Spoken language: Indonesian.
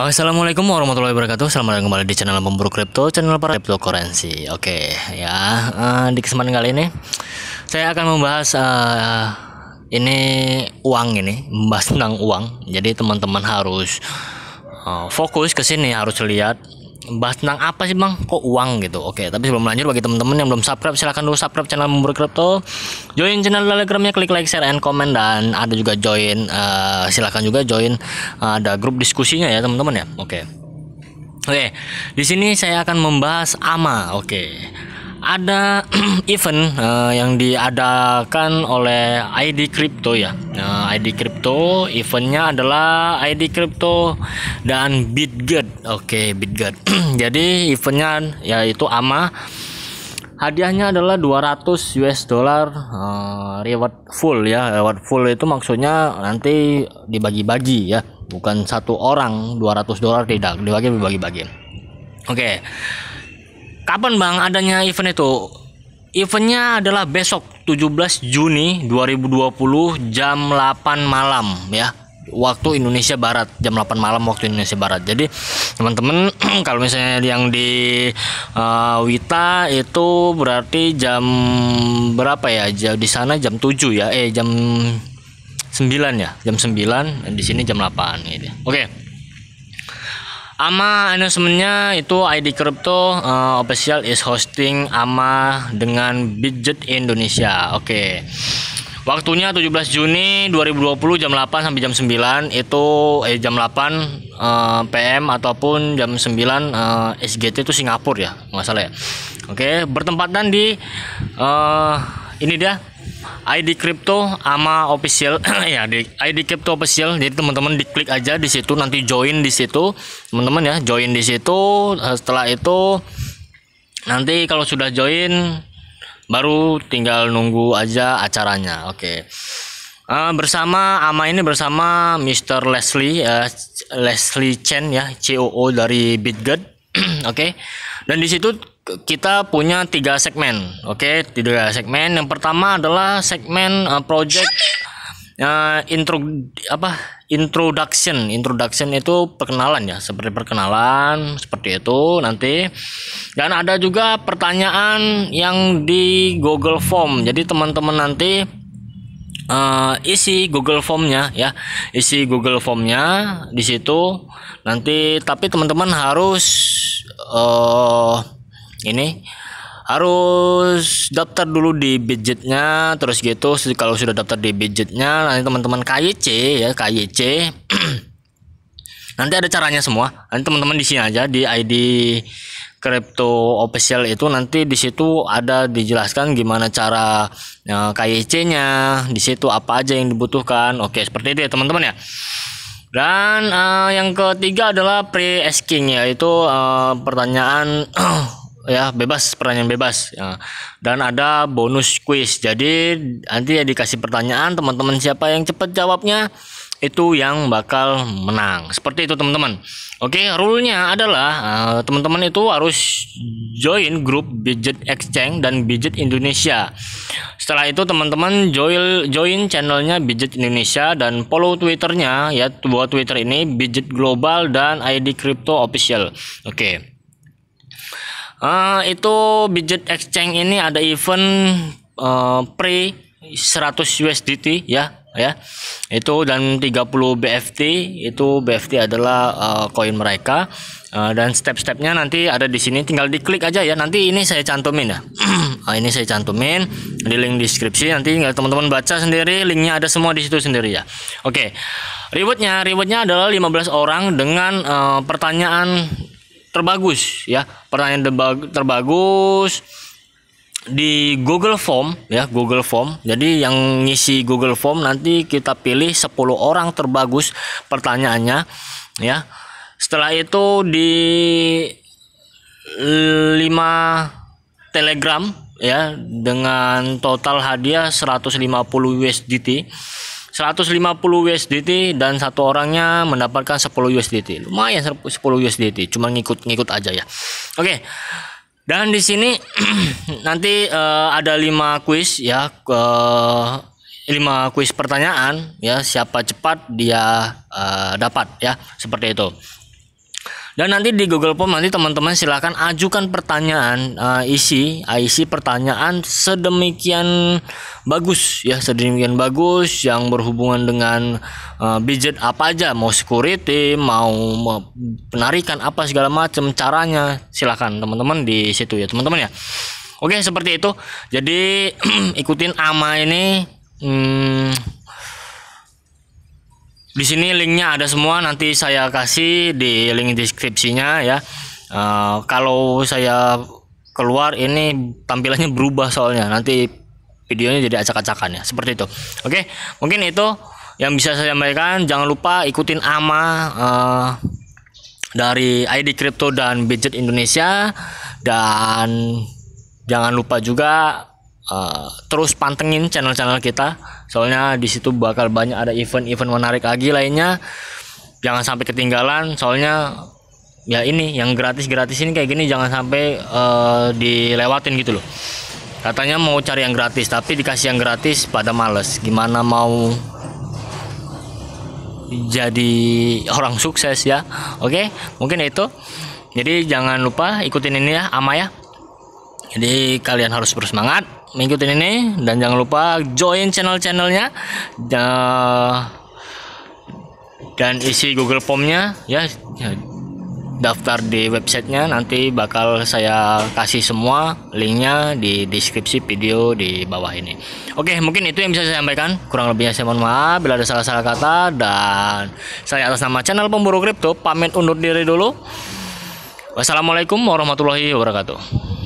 Assalamualaikum warahmatullahi wabarakatuh Selamat datang kembali di channel pemburu kripto Channel para cryptocurrency Oke ya eh, Di kesempatan kali ini Saya akan membahas uh, Ini uang ini Membahas tentang uang Jadi teman-teman harus uh, Fokus ke sini Harus lihat bahas tentang apa sih bang kok uang gitu oke tapi sebelum lanjut bagi teman-teman yang belum subscribe silahkan dulu subscribe channel memburu crypto join channel telegramnya klik like share and comment dan ada juga join uh, silahkan juga join uh, ada grup diskusinya ya teman-teman ya oke Oke, di sini saya akan membahas AMA. Oke ada event uh, yang diadakan oleh ID Crypto ya. Uh, eh, ID Crypto eventnya adalah ID Crypto dan Bitget. Oke, okay, Bitget. Jadi eventnya yaitu AMA hadiahnya adalah 200 US dollar uh, reward full ya reward full itu maksudnya nanti dibagi-bagi ya bukan satu orang 200 dolar tidak dibagi bagi bagi oke okay. Kapan Bang adanya event itu? Eventnya adalah besok 17 Juni 2020 jam 8 malam ya waktu Indonesia Barat jam 8 malam waktu Indonesia Barat. Jadi teman-teman kalau misalnya yang di uh, Wita itu berarti jam berapa ya? di sana jam 7 ya. Eh jam 9 ya. Jam 9 di sini jam 8 gitu. Oke. Okay. AMA announcementnya itu ID Crypto uh, official is hosting AMA dengan budget Indonesia. Oke. Okay. Waktunya 17 Juni 2020 jam 8 sampai jam 9 itu eh jam 8 uh, PM ataupun jam 9 uh, SGT itu Singapura ya, nggak salah ya. Oke, okay. bertempatan di uh, ini dia ID crypto ama official ya di ID crypto official jadi teman-teman diklik aja di situ nanti join di situ teman-teman ya join di situ eh, setelah itu nanti kalau sudah join baru tinggal nunggu aja acaranya oke okay. Uh, eh, bersama Ama ini bersama Mr. Leslie uh, Leslie Chen ya COO dari Bitget oke okay? dan di situ kita punya tiga segmen, oke? Okay? Tiga segmen. Yang pertama adalah segmen uh, project uh, intro apa? Introduction. Introduction itu perkenalan ya, seperti perkenalan seperti itu nanti. Dan ada juga pertanyaan yang di Google Form. Jadi teman-teman nanti uh, isi Google Formnya ya isi Google Formnya di situ nanti tapi teman-teman harus uh, ini harus daftar dulu di budgetnya terus gitu kalau sudah daftar di budgetnya nanti teman-teman KYC ya KYC nanti ada caranya semua nanti teman-teman di sini aja di ID crypto official itu nanti di situ ada dijelaskan gimana cara ya, e, KYC-nya di situ apa aja yang dibutuhkan oke seperti itu ya teman-teman ya dan uh, yang ketiga adalah pre-asking yaitu uh, pertanyaan ya bebas pertanyaan bebas ya. dan ada bonus quiz jadi nanti ya dikasih pertanyaan teman-teman siapa yang cepat jawabnya itu yang bakal menang seperti itu teman-teman oke rule-nya adalah eh, teman-teman itu harus join grup budget exchange dan budget Indonesia setelah itu teman-teman join join channelnya budget Indonesia dan follow twitternya ya buat twitter ini budget global dan ID crypto official oke Uh, itu budget exchange ini ada event uh, pre 100 USDT ya ya itu dan 30 BFT itu BFT adalah uh, koin mereka uh, dan step-stepnya nanti ada di sini tinggal diklik aja ya nanti ini saya cantumin ya nah, ini saya cantumin di link deskripsi nanti tinggal teman-teman baca sendiri linknya ada semua di situ sendiri ya oke okay. rewardnya rewardnya adalah 15 orang dengan uh, pertanyaan terbagus ya pertanyaan terbagus di Google Form ya Google Form jadi yang ngisi Google Form nanti kita pilih 10 orang terbagus pertanyaannya ya setelah itu di 5 Telegram ya dengan total hadiah 150 USDT 150 USDT dan satu orangnya mendapatkan 10 USDT. Lumayan 10 USDT, cuma ngikut-ngikut aja ya. Oke. Dan di sini nanti uh, ada 5 kuis ya ke uh, 5 kuis pertanyaan ya siapa cepat dia uh, dapat ya, seperti itu. Dan nanti di Google Form nanti teman-teman silahkan ajukan pertanyaan uh, isi eh, isi pertanyaan sedemikian bagus ya sedemikian bagus yang berhubungan dengan uh, budget apa aja mau security mau, mau penarikan apa segala macam caranya silahkan teman-teman di situ ya teman-teman ya. Oke seperti itu jadi ikutin ama ini. Hmm, di sini linknya ada semua nanti saya kasih di link deskripsinya ya. Uh, kalau saya keluar ini tampilannya berubah soalnya nanti videonya jadi acak-acakan ya seperti itu. Oke mungkin itu yang bisa saya sampaikan. Jangan lupa ikutin AMA. Uh, eh, dari ID Crypto dan Budget Indonesia dan jangan lupa juga Eh, terus pantengin channel-channel kita soalnya di situ bakal banyak ada event-event menarik lagi lainnya jangan sampai ketinggalan soalnya ya ini yang gratis-gratis ini kayak gini jangan sampai uh, dilewatin gitu loh katanya mau cari yang gratis tapi dikasih yang gratis pada males gimana mau jadi orang sukses ya oke mungkin itu jadi jangan lupa ikutin ini ya ama ya jadi kalian harus bersemangat mengikuti ini dan jangan lupa join channel-channelnya dan isi Google Formnya ya. ya daftar di websitenya nanti bakal saya kasih semua linknya di deskripsi video di bawah ini oke mungkin itu yang bisa saya sampaikan kurang lebihnya saya mohon maaf bila ada salah-salah kata dan saya atas nama channel pemburu kripto pamit undur diri dulu wassalamualaikum warahmatullahi wabarakatuh